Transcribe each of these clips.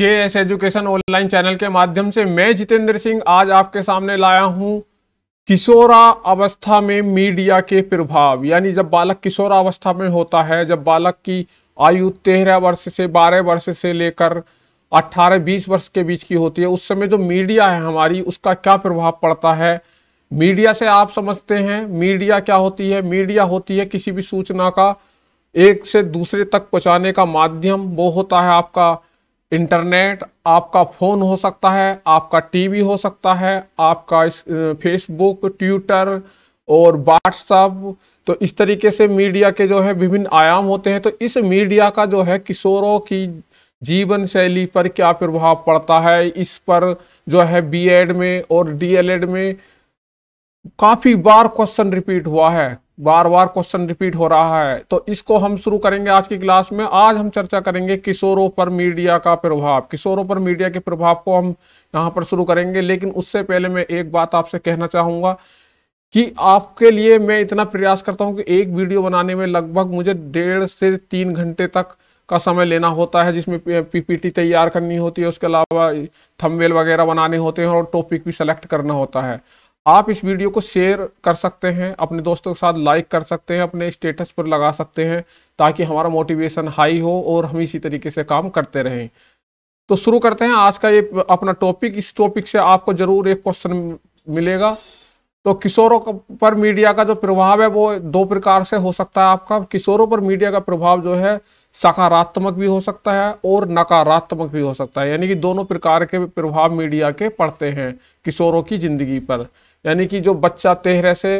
जे S education online channel के माध्यम से मैं जितेंद्र सिंह आज आपके सामने लाया हूं किशोरा अवस्था में मीडिया के प्रभाव यानी जब बालक किशोरा अवस्था में होता है जब बालक की आयु तेरह वर्ष से बारह वर्ष से लेकर अट्ठारह बीस वर्ष के बीच की होती है उस समय जो मीडिया है हमारी उसका क्या प्रभाव पड़ता है मीडिया से आप समझते हैं मीडिया क्या होती है मीडिया होती है किसी भी सूचना का एक से दूसरे तक पहुँचाने का माध्यम वो होता है आपका इंटरनेट आपका फ़ोन हो सकता है आपका टीवी हो सकता है आपका फेसबुक ट्विटर और व्हाट्सअप तो इस तरीके से मीडिया के जो है विभिन्न आयाम होते हैं तो इस मीडिया का जो है किशोरों की जीवन शैली पर क्या प्रभाव पड़ता है इस पर जो है बीएड में और डीएलएड में काफ़ी बार क्वेश्चन रिपीट हुआ है बार बार क्वेश्चन रिपीट हो रहा है तो इसको हम शुरू करेंगे आज की क्लास में आज हम चर्चा करेंगे किशोरों पर मीडिया का प्रभाव किशोरों पर मीडिया के प्रभाव को हम यहाँ पर शुरू करेंगे लेकिन उससे पहले मैं एक बात आपसे कहना चाहूँगा कि आपके लिए मैं इतना प्रयास करता हूँ कि एक वीडियो बनाने में लगभग मुझे डेढ़ से तीन घंटे तक का समय लेना होता है जिसमें पीपीटी तैयार करनी होती है उसके अलावा थंबनेल वगैरह बनाने होते हैं और टॉपिक भी सिलेक्ट करना होता है आप इस वीडियो को शेयर कर सकते हैं अपने दोस्तों के साथ लाइक कर सकते हैं अपने स्टेटस पर लगा सकते हैं ताकि हमारा मोटिवेशन हाई हो और हम इसी तरीके से काम करते रहें तो शुरू करते हैं आज का ये अपना टॉपिक इस टॉपिक से आपको जरूर एक क्वेश्चन मिलेगा तो किशोरों पर मीडिया का जो प्रभाव है वो दो प्रकार से हो सकता है आपका किशोरों पर मीडिया का प्रभाव जो है सकारात्मक भी हो सकता है और नकारात्मक भी हो सकता है यानी कि दोनों प्रकार के प्रभाव मीडिया के पड़ते हैं किशोरों की जिंदगी पर यानी कि जो बच्चा तेरह से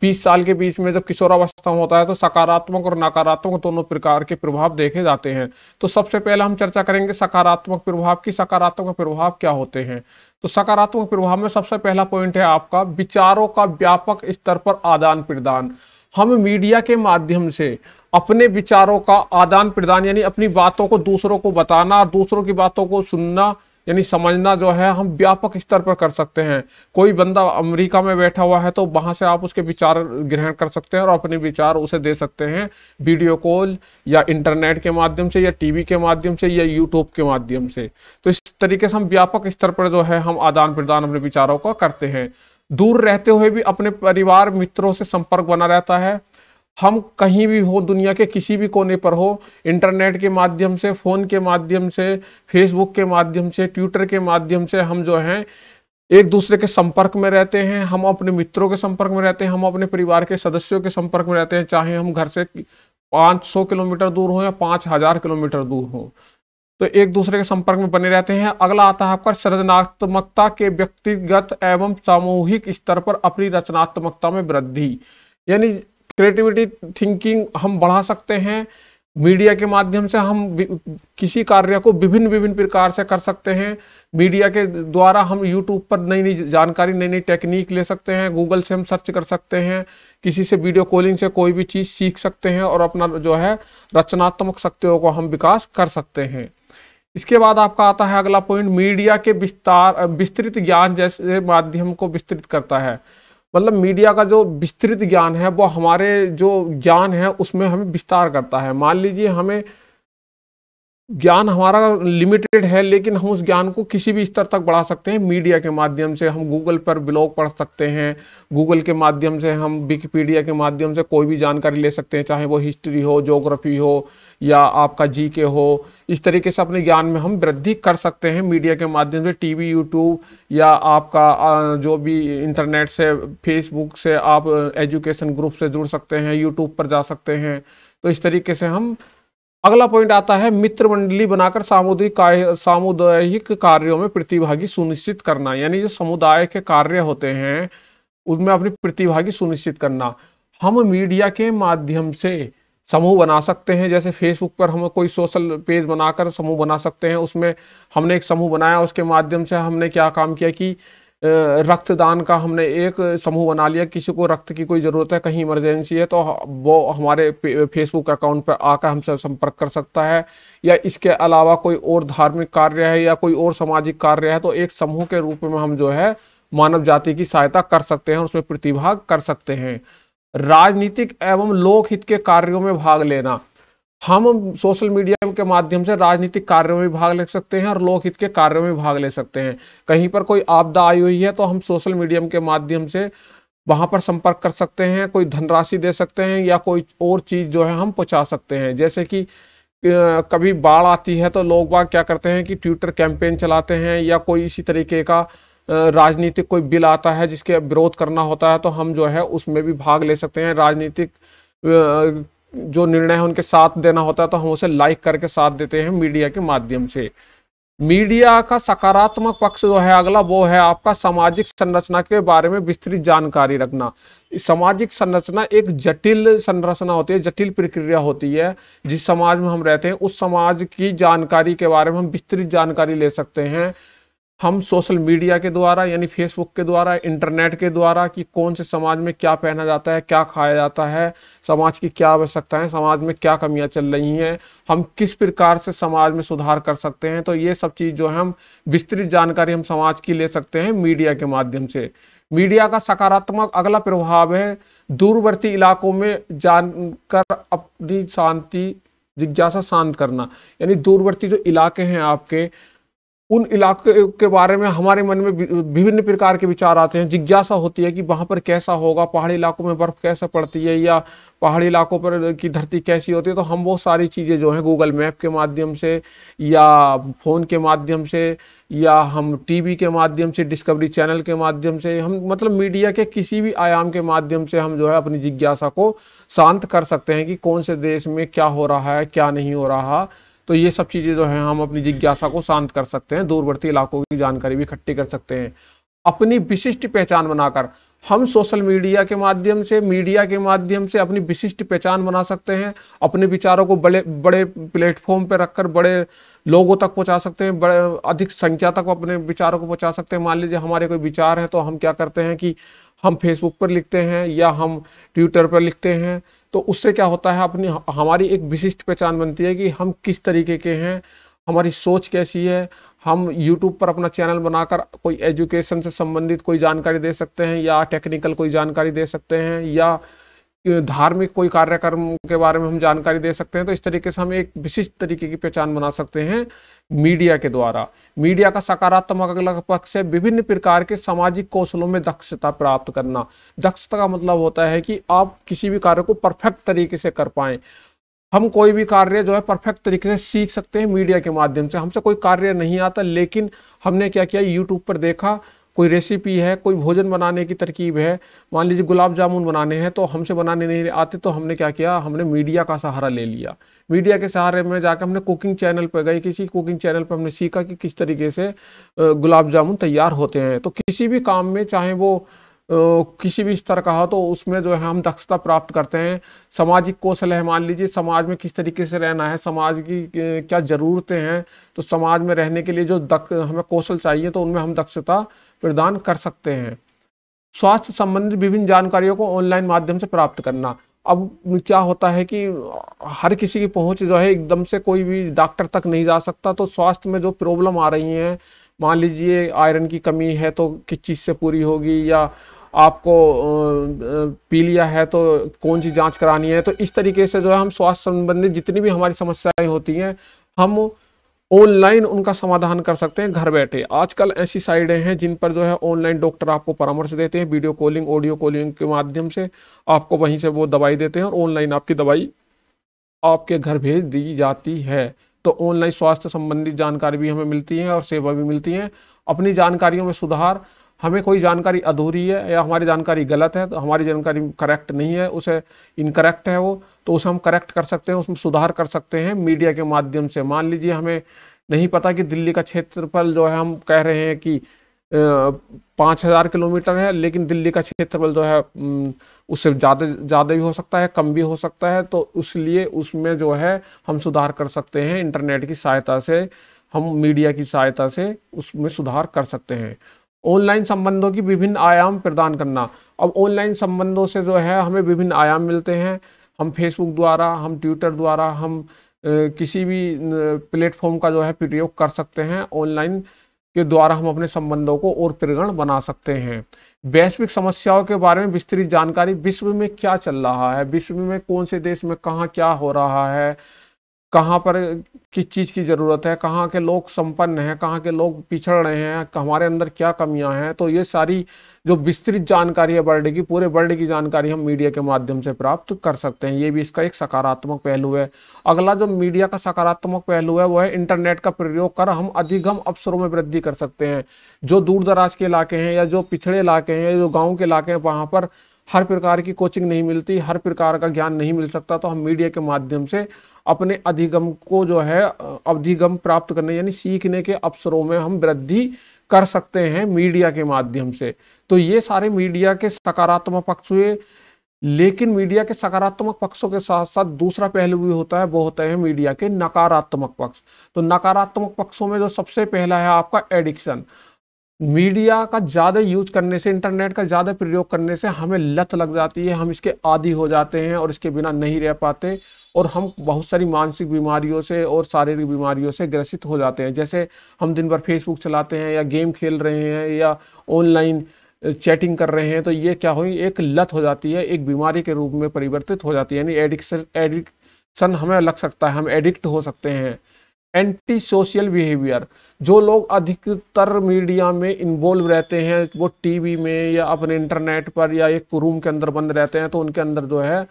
बीस साल के बीच में जब किशोरावस्था होता है तो सकारात्मक और नकारात्मक दोनों प्रकार के प्रभाव देखे जाते हैं तो सबसे पहले हम चर्चा करेंगे सकारात्मक प्रभाव की सकारात्मक प्रभाव क्या होते हैं तो सकारात्मक प्रभाव में सबसे पहला पॉइंट है आपका विचारों का व्यापक स्तर पर आदान प्रदान हम मीडिया के माध्यम से अपने विचारों का आदान प्रदान यानी अपनी बातों को दूसरों को बताना और दूसरों की बातों को सुनना यानी समझना जो है हम व्यापक स्तर पर कर सकते हैं कोई बंदा अमेरिका में बैठा हुआ है तो वहां से आप उसके विचार ग्रहण कर सकते हैं और अपने विचार उसे दे सकते हैं वीडियो कॉल या इंटरनेट के माध्यम से या टीवी के माध्यम से या यूट्यूब के माध्यम से तो इस तरीके से हम व्यापक स्तर पर जो है हम आदान प्रदान अपने विचारों का करते हैं दूर रहते हुए भी अपने परिवार मित्रों से संपर्क बना रहता है हम कहीं भी हो दुनिया के किसी भी कोने पर हो इंटरनेट के माध्यम से फ़ोन के माध्यम से फेसबुक के माध्यम से ट्विटर के माध्यम से हम जो हैं एक दूसरे के संपर्क में रहते हैं हम अपने मित्रों के संपर्क में रहते हैं हम अपने परिवार के सदस्यों के संपर्क में रहते हैं चाहे हम घर से 500 किलोमीटर दूर हो या 5000 किलोमीटर दूर हो तो एक दूसरे के संपर्क में बने रहते हैं अगला आता है आपका सृजनात्मकता के व्यक्तिगत एवं सामूहिक स्तर पर अपनी रचनात्मकता में वृद्धि यानी क्रिएटिविटी थिंकिंग हम बढ़ा सकते हैं मीडिया के माध्यम से हम किसी कार्य को विभिन्न विभिन्न प्रकार से कर सकते हैं मीडिया के द्वारा हम यूट्यूब पर नई नई जानकारी नई नई टेक्निक ले सकते हैं गूगल से हम सर्च कर सकते हैं किसी से वीडियो कॉलिंग से कोई भी चीज़ सीख सकते हैं और अपना जो है रचनात्मक शक्तियों को हम विकास कर सकते हैं इसके बाद आपका आता है अगला पॉइंट मीडिया के विस्तार विस्तृत ज्ञान जैसे माध्यम को विस्तृत करता है मतलब मीडिया का जो विस्तृत ज्ञान है वो हमारे जो ज्ञान है उसमें हमें विस्तार करता है मान लीजिए हमें ज्ञान हमारा लिमिटेड है लेकिन हम उस ज्ञान को किसी भी स्तर तक बढ़ा सकते हैं मीडिया के माध्यम से हम गूगल पर ब्लॉग पढ़ सकते हैं गूगल के माध्यम से हम विकिपीडिया के माध्यम से कोई भी जानकारी ले सकते हैं चाहे वो हिस्ट्री हो जोग्राफी हो या आपका जी के हो इस तरीके से अपने ज्ञान में हम वृद्धि कर सकते हैं मीडिया के माध्यम से टीवी यूट्यूब या आपका जो भी इंटरनेट से फेसबुक से आप एजुकेशन ग्रुप से जुड़ सकते हैं यूट्यूब पर जा सकते हैं तो इस तरीके से हम अगला पॉइंट आता है मित्र मंडली बनाकर सामुदायिक सामुदायिक कार्यों में प्रतिभागी सुनिश्चित करना यानी जो समुदाय के कार्य होते हैं उसमें अपनी प्रतिभागी सुनिश्चित करना हम मीडिया के माध्यम से समूह बना सकते हैं जैसे फेसबुक पर हम कोई सोशल पेज बनाकर समूह बना सकते हैं उसमें हमने एक समूह बनाया उसके माध्यम से हमने क्या काम किया कि रक्तदान का हमने एक समूह बना लिया किसी को रक्त की कोई ज़रूरत है कहीं इमरजेंसी है तो वो हमारे फेसबुक अकाउंट पर आकर हमसे संपर्क कर सकता है या इसके अलावा कोई और धार्मिक कार्य है या कोई और सामाजिक कार्य है तो एक समूह के रूप में हम जो है मानव जाति की सहायता कर सकते हैं उसमें प्रतिभाग कर सकते हैं राजनीतिक एवं लोकहित के कार्यों में भाग लेना हम सोशल मीडिया के माध्यम से राजनीतिक कार्यों में भी भाग ले सकते हैं और लोकहित के कार्यों में भी भाग ले सकते हैं कहीं पर कोई आपदा आई हुई है तो हम सोशल मीडिया के माध्यम से वहाँ पर संपर्क कर सकते हैं कोई धनराशि दे सकते हैं या कोई और चीज़ जो है हम पहुँचा सकते हैं जैसे कि कभी बाढ़ आती है तो लोग बाग क्या करते हैं कि ट्विटर कैंपेन चलाते हैं या कोई इसी तरीके का राजनीतिक कोई बिल आता है जिसके विरोध करना होता है तो हम जो है उसमें भी भाग ले सकते हैं राजनीतिक जो निर्णय है उनके साथ देना होता है तो हम उसे लाइक करके साथ देते हैं मीडिया के माध्यम से मीडिया का सकारात्मक पक्ष जो है अगला वो है आपका सामाजिक संरचना के बारे में विस्तृत जानकारी रखना सामाजिक संरचना एक जटिल संरचना होती है जटिल प्रक्रिया होती है जिस समाज में हम रहते हैं उस समाज की जानकारी के बारे में हम विस्तृत जानकारी ले सकते हैं हम सोशल मीडिया के द्वारा यानी फेसबुक के द्वारा इंटरनेट के द्वारा कि कौन से समाज में क्या पहना जाता है क्या खाया जाता है समाज की क्या आवश्यकता है समाज में क्या कमियां चल रही हैं हम किस प्रकार से समाज में सुधार कर सकते हैं तो ये सब चीज़ जो है हम विस्तृत जानकारी हम समाज की ले सकते हैं मीडिया के माध्यम से मीडिया का सकारात्मक अगला प्रभाव है दूरवर्ती इलाकों में जानकर अपनी शांति जिज्ञासा शांत करना यानी दूरवर्ती जो इलाके हैं आपके उन इलाके के बारे में हमारे मन में विभिन्न प्रकार के विचार आते हैं जिज्ञासा होती है कि वहाँ पर कैसा होगा पहाड़ी इलाकों में बर्फ़ कैसे पड़ती है या पहाड़ी इलाकों पर की धरती कैसी होती है तो हम वो सारी चीज़ें जो हैं गूगल मैप के माध्यम से या फ़ोन के माध्यम से या हम टीवी के माध्यम से डिस्कवरी चैनल के माध्यम से हम मतलब मीडिया के किसी भी आयाम के माध्यम से हम जो है अपनी जिज्ञासा को शांत कर सकते हैं कि कौन से देश में क्या हो रहा है क्या नहीं हो रहा तो ये सब चीज़ें जो है हम अपनी जिज्ञासा को शांत कर सकते हैं दूरवर्ती इलाकों की जानकारी भी इकट्ठी कर सकते हैं अपनी विशिष्ट पहचान बनाकर हम सोशल मीडिया के माध्यम से मीडिया के माध्यम से अपनी विशिष्ट पहचान बना सकते हैं अपने विचारों को बड़े बड़े प्लेटफॉर्म पर रखकर बड़े लोगों तक पहुंचा सकते हैं बड़े अधिक संख्या तक अपने विचारों को पहुंचा सकते हैं मान लीजिए हमारे कोई विचार है तो हम क्या करते हैं कि हम फेसबुक पर लिखते हैं या हम ट्विटर पर लिखते हैं तो उससे क्या होता है अपनी हमारी एक विशिष्ट पहचान बनती है कि हम किस तरीके के हैं हमारी सोच कैसी है हम YouTube पर अपना चैनल बनाकर कोई एजुकेशन से संबंधित कोई जानकारी दे सकते हैं या टेक्निकल कोई जानकारी दे सकते हैं या धार्मिक कोई कार्यक्रम के बारे में हम जानकारी दे सकते हैं तो इस तरीके से हम एक विशिष्ट तरीके की पहचान बना सकते हैं मीडिया के द्वारा मीडिया का सकारात्मक अलग पक्ष है विभिन्न प्रकार के सामाजिक कौशलों में दक्षता प्राप्त करना दक्षता का मतलब होता है कि आप किसी भी कार्य को परफेक्ट तरीके से कर पाए हम कोई भी कार्य जो है परफेक्ट तरीके से सीख सकते हैं मीडिया के माध्यम से हमसे कोई कार्य नहीं आता लेकिन हमने क्या किया यूट्यूब पर देखा कोई रेसिपी है कोई भोजन बनाने की तरकीब है मान लीजिए गुलाब जामुन बनाने हैं तो हमसे बनाने नहीं आते तो हमने क्या किया हमने मीडिया का सहारा ले लिया मीडिया के सहारे में जाकर हमने कुकिंग चैनल पर गए किसी कुकिंग चैनल पर हमने सीखा कि किस तरीके से गुलाब जामुन तैयार होते हैं तो किसी भी काम में चाहे वो किसी भी स्तर का हो तो उसमें जो है हम दक्षता प्राप्त करते हैं सामाजिक कौशल है मान लीजिए समाज में किस तरीके से रहना है समाज की क्या ज़रूरतें हैं तो समाज में रहने के लिए जो दक, हमें कौशल चाहिए तो उनमें हम दक्षता प्रदान कर सकते हैं स्वास्थ्य संबंधित विभिन्न जानकारियों को ऑनलाइन माध्यम से प्राप्त करना अब क्या होता है कि हर किसी की पहुंच जो है एकदम से कोई भी डॉक्टर तक नहीं जा सकता तो स्वास्थ्य में जो प्रॉब्लम आ रही हैं मान लीजिए आयरन की कमी है तो किस चीज़ से पूरी होगी या आपको पी लिया है तो कौन सी जांच करानी है तो इस तरीके से जो है हम स्वास्थ्य संबंधित जितनी भी हमारी समस्याएं होती हैं हम ऑनलाइन उनका समाधान कर सकते हैं घर बैठे आजकल ऐसी साइडें हैं जिन पर जो है ऑनलाइन डॉक्टर आपको परामर्श देते हैं वीडियो कॉलिंग ऑडियो कॉलिंग के माध्यम से आपको वहीं से वो दवाई देते हैं और ऑनलाइन आपकी दवाई आपके घर भेज दी जाती है तो ऑनलाइन स्वास्थ्य संबंधी जानकारी भी हमें मिलती है और सेवा भी मिलती है अपनी जानकारियों में सुधार हमें कोई जानकारी अधूरी है या हमारी जानकारी गलत है तो हमारी जानकारी करेक्ट नहीं है उसे इनकरेक्ट है वो तो उसे हम करेक्ट कर सकते हैं उसमें सुधार कर सकते हैं मीडिया के माध्यम से मान लीजिए हमें नहीं पता कि दिल्ली का क्षेत्रफल जो है हम कह रहे हैं कि पाँच हज़ार किलोमीटर है लेकिन दिल्ली का क्षेत्रफल जो है उससे ज़्यादा ज़्यादा भी हो सकता है कम भी हो सकता है तो इसलिए उसमें जो है हम सुधार कर सकते हैं इंटरनेट की सहायता से हम मीडिया की सहायता से उसमें सुधार कर सकते हैं ऑनलाइन संबंधों की विभिन्न आयाम प्रदान करना अब ऑनलाइन संबंधों से जो है हमें विभिन्न आयाम मिलते हैं हम फेसबुक द्वारा हम ट्विटर द्वारा हम किसी भी प्लेटफॉर्म का जो है प्रयोग कर सकते हैं ऑनलाइन के द्वारा हम अपने संबंधों को और प्रगण बना सकते हैं वैश्विक समस्याओं के बारे में विस्तृत जानकारी विश्व में क्या चल रहा है विश्व में कौन से देश में कहाँ क्या हो रहा है कहाँ पर किस चीज़ की ज़रूरत है कहाँ के लोग संपन्न हैं कहाँ के लोग पिछड़ रहे हैं हमारे अंदर क्या कमियां हैं तो ये सारी जो विस्तृत जानकारी है वर्ल्ड की पूरे वर्ल्ड की जानकारी हम मीडिया के माध्यम से प्राप्त कर सकते हैं ये भी इसका एक सकारात्मक पहलू है अगला जो मीडिया का सकारात्मक पहलू है वो है इंटरनेट का प्रयोग कर हम अधिगम अवसरों में वृद्धि कर सकते हैं जो दूर दराज के इलाके हैं या जो पिछड़े इलाके हैं जो गाँव के इलाके हैं वहाँ पर हर प्रकार की कोचिंग नहीं मिलती हर प्रकार का ज्ञान नहीं मिल सकता तो हम मीडिया के माध्यम से अपने अधिगम को जो है अधिगम प्राप्त करने यानी सीखने के अवसरों में हम वृद्धि कर सकते हैं मीडिया के माध्यम से तो ये सारे मीडिया के सकारात्मक पक्ष हुए लेकिन मीडिया के सकारात्मक पक्षों के साथ साथ दूसरा पहलू भी होता है वो होता है मीडिया के नकारात्मक पक्ष तो नकारात्मक पक्षों में जो सबसे पहला है आपका एडिक्शन मीडिया का ज़्यादा यूज करने से इंटरनेट का ज़्यादा प्रयोग करने से हमें लत लग जाती है हम इसके आदि हो जाते हैं और इसके बिना नहीं रह पाते और हम बहुत सारी मानसिक बीमारियों से और शारीरिक बीमारियों से ग्रसित हो जाते हैं जैसे हम दिन भर फेसबुक चलाते हैं या गेम खेल रहे हैं या ऑनलाइन चैटिंग कर रहे हैं तो ये क्या हुई एक लत हो जाती है एक बीमारी के रूप में परिवर्तित हो जाती है यानी एडिक्शन एडिक्शन हमें लग सकता है हम एडिक्ट हो सकते हैं एंटी सोशल बिहेवियर जो लोग अधिकतर मीडिया में इन्वॉल्व रहते हैं वो टीवी में या अपने इंटरनेट पर या एक रूम के अंदर बंद रहते हैं तो उनके अंदर जो है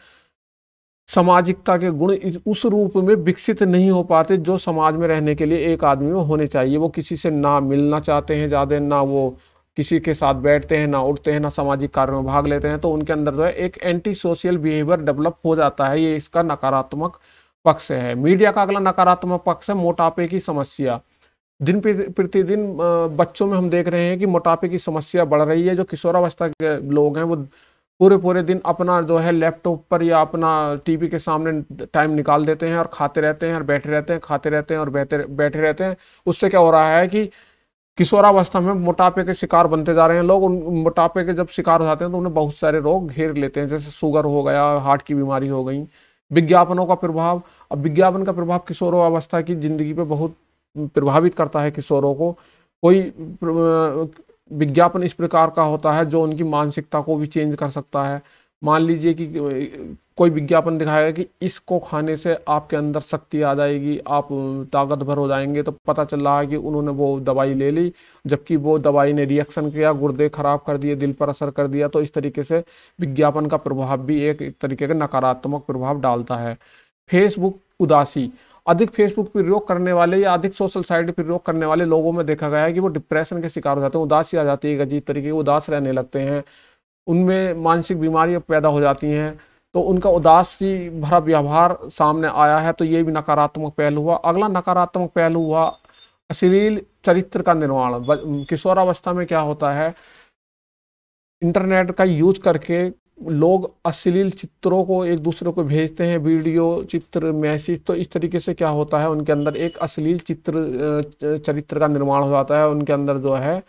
सामाजिकता के गुण उस रूप में विकसित नहीं हो पाते जो समाज में रहने के लिए एक आदमी में होने चाहिए वो किसी से ना मिलना चाहते हैं ज़्यादा ना वो किसी के साथ बैठते हैं ना उठते हैं ना सामाजिक कार्य में भाग लेते हैं तो उनके अंदर जो है एक एंटी सोशल बिहेवियर डेवलप हो जाता है ये इसका नकारात्मक पक्ष है मीडिया का अगला नकारात्मक पक्ष है मोटापे की समस्या दिन प्रतिदिन बच्चों में हम देख रहे हैं कि मोटापे की समस्या बढ़ रही है जो किशोरावस्था के लोग हैं वो पूरे पूरे दिन अपना जो है लैपटॉप पर या अपना टीवी के सामने टाइम निकाल देते हैं और खाते रहते हैं और बैठे रहते हैं खाते रहते हैं और बैठे बैठे रहते हैं उससे क्या हो रहा है कि किशोरावस्था में मोटापे के शिकार बनते जा रहे हैं लोग उन मोटापे के जब शिकार हो जाते हैं तो उन्हें बहुत सारे रोग घेर लेते हैं जैसे शुगर हो गया हार्ट की बीमारी हो गई विज्ञापनों का प्रभाव अब विज्ञापन का प्रभाव किशोरों अवस्था की जिंदगी पे बहुत प्रभावित करता है किशोरों को कोई विज्ञापन इस प्रकार का होता है जो उनकी मानसिकता को भी चेंज कर सकता है मान लीजिए कि कोई विज्ञापन दिखाएगा कि इसको खाने से आपके अंदर शक्ति आ जाएगी आप ताकतवर हो जाएंगे तो पता चल रहा है कि उन्होंने वो दवाई ले ली जबकि वो दवाई ने रिएक्शन किया गुर्दे खराब कर दिए दिल पर असर कर दिया तो इस तरीके से विज्ञापन का प्रभाव भी एक, एक तरीके का नकारात्मक प्रभाव डालता है फेसबुक उदासी अधिक फेसबुक प्रयोग करने वाले या अधिक सोशल साइट प्रयोग करने वाले लोगों में देखा गया है कि वो डिप्रेशन के शिकार हो जाते हैं उदासी आ जाती है अजीब तरीके उदास रहने लगते हैं उनमें मानसिक बीमारियां पैदा हो जाती हैं तो उनका उदासी भरा व्यवहार सामने आया है तो ये भी नकारात्मक पहलू हुआ अगला नकारात्मक पहलू हुआ अश्लील चरित्र का निर्माण किशोरावस्था में क्या होता है इंटरनेट का यूज करके लोग अश्लील चित्रों को एक दूसरे को भेजते हैं वीडियो चित्र मैसेज तो इस तरीके से क्या होता है उनके अंदर एक अश्लील चित्र चरित्र का निर्माण हो जाता है उनके अंदर जो है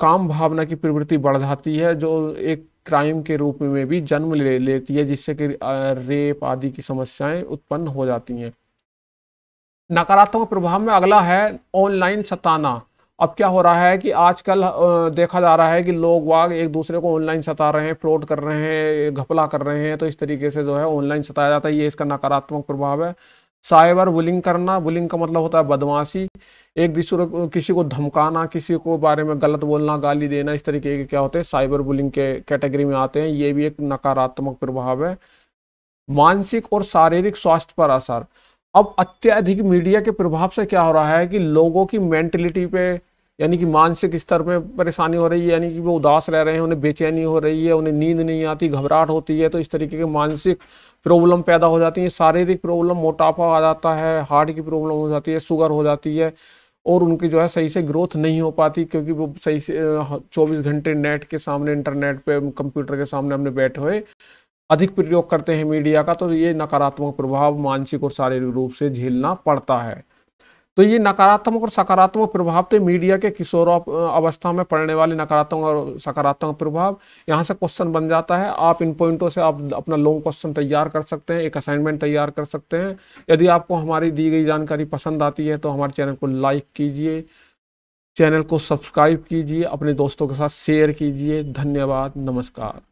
काम भावना की प्रवृत्ति बढ़ जाती है जो एक क्राइम के रूप में भी जन्म ले लेती है जिससे कि रेप आदि की समस्याएं उत्पन्न हो जाती हैं नकारात्मक प्रभाव में अगला है ऑनलाइन सताना अब क्या हो रहा है कि आजकल देखा जा रहा है कि लोग वाग एक दूसरे को ऑनलाइन सता रहे हैं फ्रॉड कर रहे हैं घपला कर रहे हैं तो इस तरीके से जो है ऑनलाइन सताया जाता है ये इसका नकारात्मक प्रभाव है साइबर बुलिंग करना बुलिंग का मतलब होता है बदमाशी एक दूसरे को किसी को धमकाना किसी को बारे में गलत बोलना गाली देना इस तरीके के क्या होते हैं साइबर बुलिंग के कैटेगरी में आते हैं ये भी एक नकारात्मक प्रभाव है मानसिक और शारीरिक स्वास्थ्य पर असर अब अत्यधिक मीडिया के प्रभाव से क्या हो रहा है कि लोगों की मेंटेलिटी पे यानी कि मानसिक स्तर में परेशानी हो रही है यानी कि वो उदास रह रहे हैं उन्हें बेचैनी हो रही है उन्हें नींद नहीं आती घबराहट होती है तो इस तरीके के मानसिक प्रॉब्लम पैदा हो जाती है शारीरिक प्रॉब्लम मोटापा आ जाता है हार्ट की प्रॉब्लम हो जाती है शुगर हो जाती है और उनकी जो है सही से ग्रोथ नहीं हो पाती क्योंकि वो सही से चौबीस घंटे नेट के सामने इंटरनेट पे कंप्यूटर के सामने हमने बैठे हुए अधिक प्रयोग करते हैं मीडिया का तो ये नकारात्मक प्रभाव मानसिक और शारीरिक रूप से झेलना पड़ता है तो ये नकारात्मक और सकारात्मक प्रभाव तो मीडिया के किशोर अवस्था में पड़ने वाले नकारात्मक और सकारात्मक प्रभाव यहाँ से क्वेश्चन बन जाता है आप इन पॉइंटों से आप अपना लॉन्ग क्वेश्चन तैयार कर सकते हैं एक असाइनमेंट तैयार कर सकते हैं यदि आपको हमारी दी गई जानकारी पसंद आती है तो हमारे चैनल को लाइक कीजिए चैनल को सब्सक्राइब कीजिए अपने दोस्तों के साथ शेयर कीजिए धन्यवाद नमस्कार